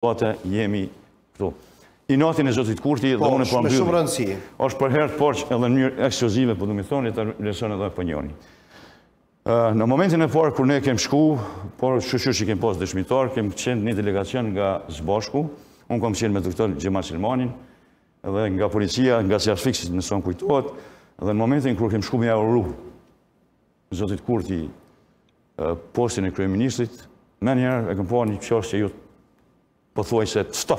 po atë jemi këtu. I natin e Zotit Kurti, dhe po, unë po ambyllim. Po, shme shumë rëndësi. O për herë të porqë edhe në mjërë ekskluzive, po du mi thoni, të lesën edhe për njëni. Në momentin e porë, kër ne kem shku, por shushu që kem posë dëshmitar, kem qenë një delegacion nga Zbashku, unë kom qenë me doktor Gjema Silmanin, dhe nga policia, nga si asfiksit në son kujtuat, dhe në momentin kër kem shku me avru, Zotit Kurti, postin e Kryeministrit, me njerë e këm po një qështë që po thuaj se të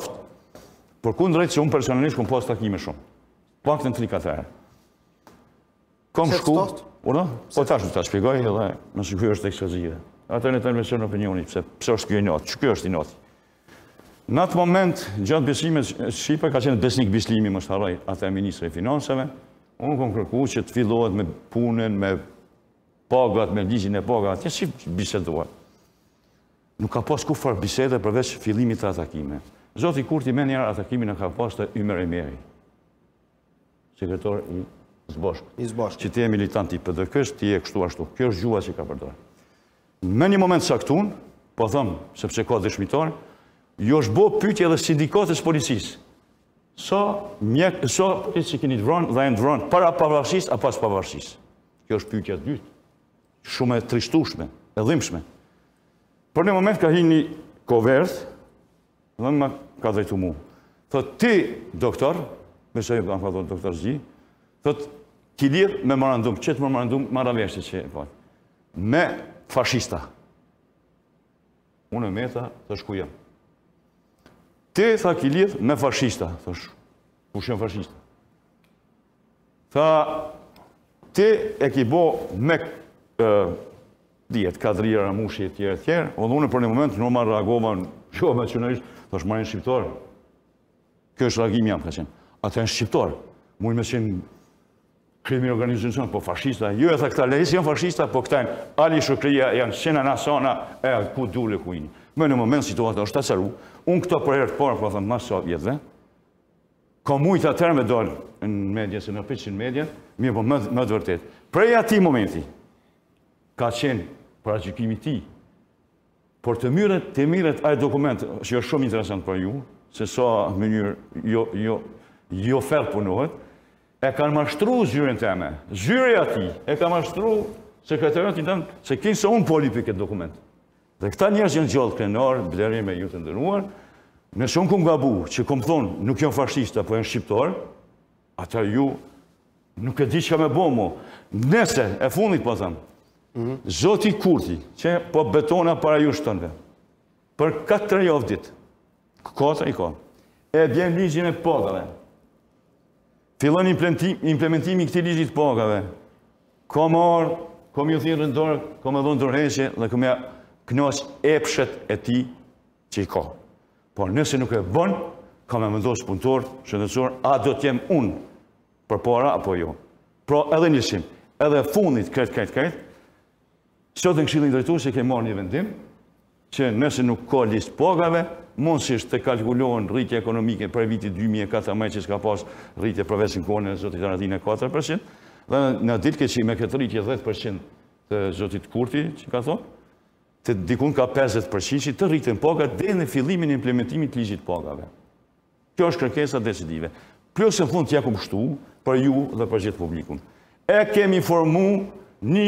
Por ku ndrejtë që unë personalisht këmë posë takime shumë? Pak të në trika të herë. Kom se shku, urna, po tash të ta shpjegoj edhe në që kjo është ekskazive. Ate në të në mesur në opinioni, pse, pse është kjo i notë, që kjo është i notë. Në atë moment, gjatë besimit, Shqipa ka qenë besnik bislimi, më shtaroj, atë e Ministre i Finanseve, unë kom kërku që të fillohet me punën, me pagat, me ligjin e pagat, atë që nuk ka pas ku farë bisede përveç filimit të atakime. Zoti Kurti me njerë atakimin në ka pas të Ymer Emeri, sekretor i zbosh, i zbosh, që ti e militant i PDK-s, ti e kështu ashtu, kjo është gjua që ka përdoj. Me një moment saktun, po thëmë, sepse ka dëshmitar, jo është bo pytje edhe sindikatës policis. So, mjek, sa ti që keni dronë dhe e në para pavarësis, a pas pavarësis. Kjo është pytje dytë, shumë e trishtushme, e Për në moment ka hi një kovert, dhe më ka dhejtu mu. Thët, ti, doktor, me që e kam ka dhejtu doktor zgji, thët, ki lirë me marandum, që të marandum që e me fashista. Unë e meta, të shku jam. Ti, tha, ki lirë me fashista, të shku. Ku shënë fashista? Tha, ti e ki bo me dhjetë, kadrija, ramushi, e etj. Odhë unë për një moment, në marë reagova në jo, që me që nërishë, të është marë në shqiptarë. Kjo është reagimi jam, ka qenë. A të janë shqiptarë. Mujë me qenë krimi organizacion, po fashista. Jo e tha këta lejës janë fashista, po këta janë ali shukria, janë qena sana, e ku dule ku inë. Me në moment situatë është të cëru, unë këto për herë të parë, po thëmë, ma sot jetëve, ka mujtë atër me dollë në medje, se në 500 medje, mi po më, më dë vërtet. Preja ti momenti, ka qenë për gjykimi ti. Por të miret, të miret ajë dokument, që është shumë interesant për ju, se sa mënyrë jo, jo, jo ferë punohet, e kanë mashtru zhyrën të eme, zyri ati, e kanë mashtru sekretariat të në se kinë se unë polipi këtë dokument. Dhe këta njerës jenë gjallë krenar, bleri me ju të ndërruar, nëse unë këmë gabu, që këmë thonë, nuk jenë fashista, po jenë shqiptar, atër ju nuk e di që ka me bomo. Nese, e fundit, po thamë, Zoti Kurti, që po betona para ju shtënve, për 4 javë dit, 4 i ka, e bjen ligjën e pagave, fillon implementimi këti ligjit pagave, ka marë, ka mjë thirë rëndorë, ka me dhënë tërheqe, dhe ka me knosh epshet e ti që i ka. Por nëse nuk e bënë, ka me mëndosë punëtorë, shëndësor, a do t'jem unë për para apo jo. Pro edhe njësim, edhe fundit, kretë, kretë, kretë, Sot në këshillin drejtu se ke marrë një vendim, që nëse nuk ka listë pagave, mund si të kalkulohen rritje ekonomike për viti 2004, me që s'ka pas rritje përvesë në kone zotit Aradina 4%, dhe në ditë ke që me këtë rritje 10% të zotit Kurti, që ka thonë, të dikun ka 50% që të rritën paga dhe në fillimin e implementimit të ligjit pagave. Kjo është kërkesa decidive. Plus se fund të ku shtu për ju dhe për gjithë publikum. E kemi formu një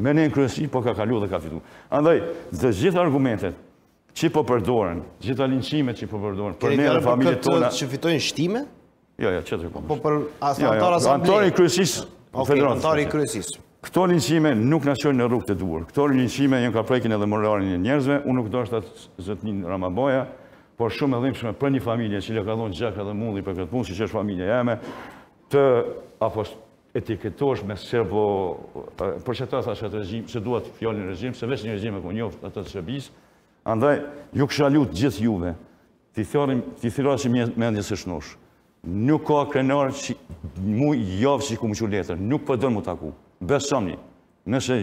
Me ne në kryeshi, po ka kalu dhe ka fitu. Andaj, dhe gjithë argumentet që po përdoren, gjithë alinqime që po përdoren, për ne dhe familje tona... Kërëtë që fitojnë shtime? Jo, jo, që të rëpomë. Po për asantar jo, jo, asamblejë? Antar i kryeshis, federatës. Antar i kryeshis. Këto linqime nuk në qënë në rrugë të duhur. Këto linqime jënë ka prejkin edhe moralin e njerëzve, unë nuk do është atë zëtë një ramaboja, por shumë edhe më për një familje që le ka dhonë gjekë edhe mundi për këtë punë, që që është familje jeme, të etiketosh me servo, për po që ta thash atë regjim, që duat fjallin regjim, se vesh një regjim e ku njoftë atë të shërbis, andaj, ju kësha lutë gjithë juve, ti thjarim, ti thjarim që me ndjes shnosh, nuk ka krenar që mu javë që ku më që letër, nuk përdojnë po mu taku, besëm një, nëse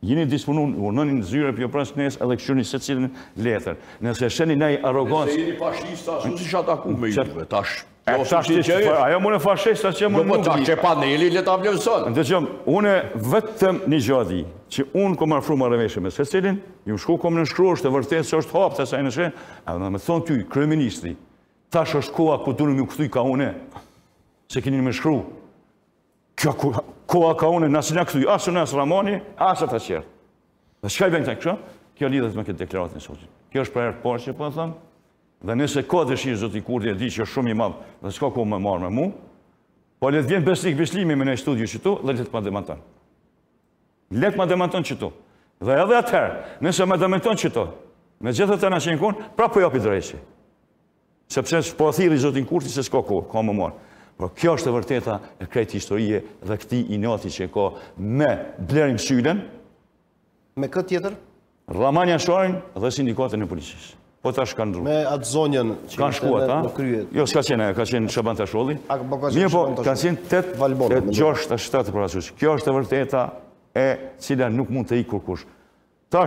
Gjini disponun, urnënin në zyre për prasë nesë, edhe këshurin se cilin letër. Nëse sheni nej arogonës... Nëse jeni fashista, su si shatë aku me jive, tash... E tash të qërë, ajo mune fashista që mune jo, po nuk... Në po tash që paneli, leta vlevësën. Në të qëmë, une vetëm një gjadi, që unë kom arfru më rëveshë me se cilin, ju shku kom në shkru, është e vërtetë që është hapë, të saj në shenë, edhe me thonë ty, kryeministri, tash është koha ku du në ka une, se kini në me shkru, kjo koha ka une, nësë në këthuj, asë nësë Ramoni, asë të qërë. Dhe shka i bëngë të kështë, Kjo lidhët me këtë deklaratën e sotit. Kjo është për të parë që përë po thëmë, dhe nëse ko dhe shirë zëti kurdi e di që është shumë i madhë, dhe s'ka ku më marë me mu, po letë vjenë besnik vislimi me në studiu që tu, dhe letë ma demantën. Letë ma demantën që tu. Dhe edhe atëherë, nëse me demantën që tu, me gjithë të në qenë kun, pra për po jopi drejqë. Sepse s'po thiri zëti kurti se s'ka ku, ka më marë. Por kjo është e vërteta e krejtë historie dhe këti i noti që e ko me blerim shyden. Me këtë tjetër? Ramanja Shorin dhe sindikatën e policis. Po tash kanë ndru. Me atë zonjen që kanë shkuat, në kryet. Jo, s'ka qenë, ka qenë Shaban A, ka qenë Shaban Tashulli. Mirë po, ka qenë 8, 6, 7 për prasus. Kjo është e vërteta e cila nuk mund të i kërkush. kush. Ta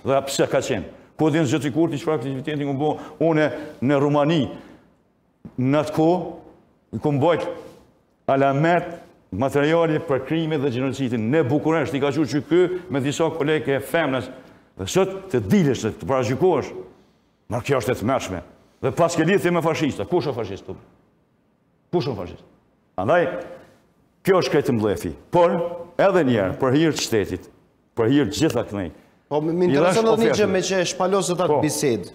dhe pëse ka qenë. Po dhe në zëtë i kurti, që prakë të qëtjeti këmë bo, une në Rumani, në atë ko, këmë bojtë alamet, materiali për krimi dhe gjenocitin. Në Bukuresht, i ka që që kë, me disa kolege e femnes dhe sot të dilisht dhe të parashikosh, në kjo është e të mërshme. Dhe pas ke lidhje me fashista, kush o fashist? Kush o fashist? Andaj, kjo është kretë mblefi. Por, edhe njerë, për hirë shtetit, për hirë gjitha kënejtë, Po, më interesën në po një gjë me që shpalosët atë po. bisedë.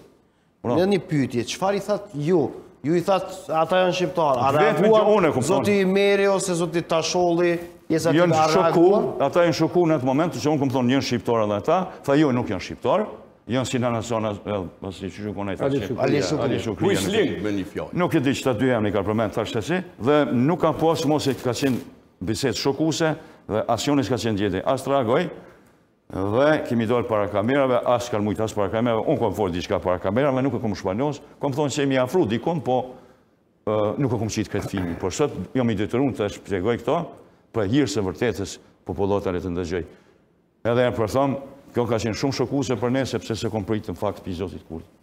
Në një pytje, qëfar i thatë ju? Ju i thatë ata janë shqiptarë. e reaguan zoti Meri ose zoti Tasholli? Jënë shoku, ata janë shoku në atë moment, që unë këmë thonë njënë shqiptarë dhe ata, tha ju jo, nuk janë shqiptarë, janë si në nasona, pasi që që kona i Ali Shukri, ku i slingë me një fjallë. Nuk e di që dy jam i ka përmen, thashtë të si, dhe nuk kam posë mos e ka qenë biset shokuse, dhe asionis ka qenë gjithi, as të ragoj, dhe kemi dorë para kamerave, asë kanë mujtë asë para kamerave, unë kom forë diqka para kamerave, nuk e kom shpanjohës, kom thonë që jemi afru dikon, po nuk e kom qitë këtë filmi, por sot jo mi detyrun të shpjegoj këto, për hirë se vërtetës popullotare të ndëgjëj. Edhe e për kjo ka qenë shumë shokuse për ne, sepse se kom pritë në fakt pizotit kurë.